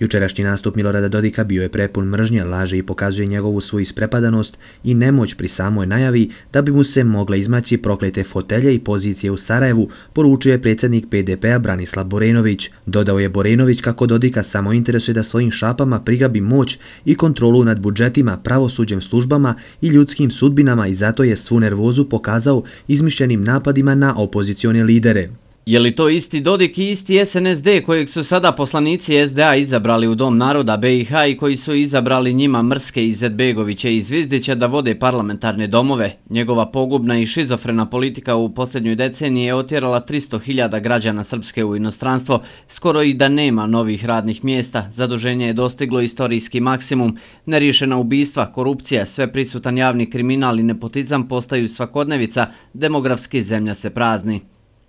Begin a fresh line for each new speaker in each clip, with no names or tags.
Jučerašnji nastup Milorada Dodika bio je prepun mržnje, laže i pokazuje njegovu svoju isprepadanost i nemoć pri samoj najavi da bi mu se mogla izmaći proklete fotelje i pozicije u Sarajevu, poručuje predsjednik PDP-a Branislav Borenović. Dodao je Borenović kako Dodika samo interesuje da svojim šapama prigabi moć i kontrolu nad budžetima, pravosuđem službama i ljudskim sudbinama i zato je svu nervozu pokazao izmišljenim napadima na opozicione lidere.
Je li to isti Dodik i isti SNSD kojeg su sada poslanici SDA izabrali u Dom naroda BiH i koji su izabrali njima Mrske i Zedbegoviće i Zvizdića da vode parlamentarne domove? Njegova pogubna i šizofrena politika u posljednjoj deceniji je otjerala 300.000 građana Srpske u inostranstvo, skoro i da nema novih radnih mjesta, zaduženje je dostiglo istorijski maksimum, nerješena ubistva, korupcija, sve prisutan javni kriminal i nepotizam postaju svakodnevica, demografski zemlja se prazni.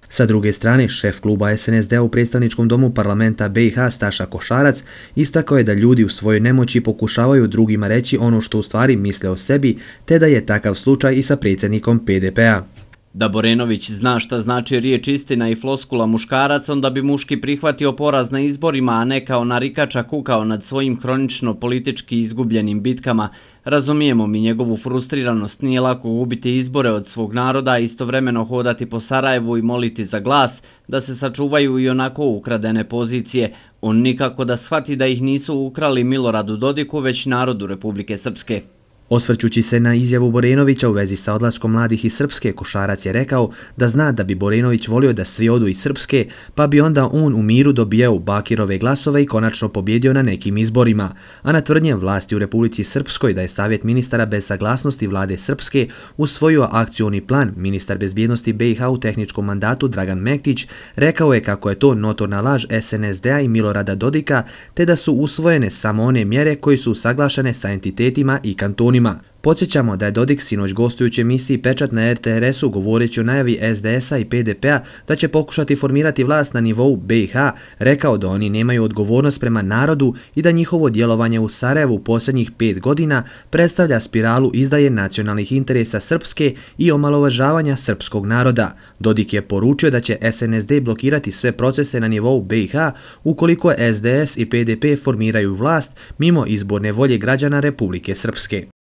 Sa druge strane, šef kluba SNSD u predstavničkom domu parlamenta BiH Staša Košarac istakao je da ljudi u svojoj nemoći pokušavaju drugima reći ono što u stvari misle o sebi, te da je takav slučaj i sa predsjednikom PDP-a.
Da Borenović zna šta znači riječ istina i floskula muškarac, onda bi muški prihvatio poraz na izborima, a ne kao narikača kukao nad svojim hronično politički izgubljenim bitkama. Razumijemo mi njegovu frustriranost, nije lako ubiti izbore od svog naroda, istovremeno hodati po Sarajevu i moliti za glas, da se sačuvaju i onako ukradene pozicije. On nikako da shvati da ih nisu ukrali Miloradu Dodiku, već narodu Republike Srpske.
Osvrćući se na izjavu Borenovića u vezi sa odlaskom mladih iz Srpske, Košarac je rekao da zna da bi Borenović volio da svi odu iz Srpske, pa bi onda on u miru dobijao Bakirove glasove i konačno pobjedio na nekim izborima. A na tvrdnje vlasti u Republici Srpskoj da je Savjet ministara bez saglasnosti vlade Srpske usvojio akcioni plan, ministar bezbjednosti BiH u tehničkom mandatu Dragan Mektić rekao je kako je to notorna laž SNSD-a i Milorada Dodika, te da su usvojene samo one mjere koje su saglašane sa entitetima i kantoni regionima. Podsjećamo da je Dodik sinoć gostujući emisiji Pečat na RTRS-u govoreći o najavi SDS-a i PDP-a da će pokušati formirati vlast na nivou BiH, rekao da oni nemaju odgovornost prema narodu i da njihovo djelovanje u Sarajevu posljednjih pet godina predstavlja spiralu izdaje nacionalnih interesa srpske i omalovažavanja srpskog naroda. Dodik je poručio da će SNSD blokirati sve procese na nivou BiH ukoliko SDS i PDP formiraju vlast mimo izborne volje građana Republike Srpske.